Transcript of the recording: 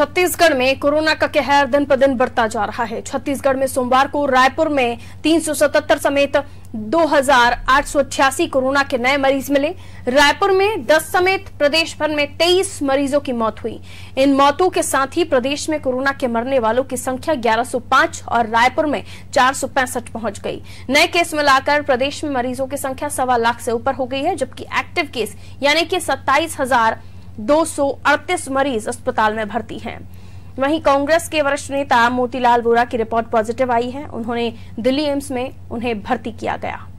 छत्तीसगढ़ में कोरोना का कहर दिन पर दिन बढ़ता जा रहा है छत्तीसगढ़ में सोमवार को रायपुर में 377 समेत 2,888 कोरोना के नए मरीज मिले रायपुर में 10 समेत प्रदेश भर में 23 मरीजों की मौत हुई इन मौतों के साथ ही प्रदेश में कोरोना के मरने वालों की संख्या 1105 और रायपुर में चार पहुंच गई नए केस मिलाकर प्रदेश में मरीजों की संख्या सवा लाख से ऊपर हो गई है जबकि एक्टिव केस यानी कि सत्ताईस हजार 238 मरीज अस्पताल में भर्ती हैं वहीं कांग्रेस के वरिष्ठ नेता मोतीलाल वोरा की रिपोर्ट पॉजिटिव आई है उन्होंने दिल्ली एम्स में उन्हें भर्ती किया गया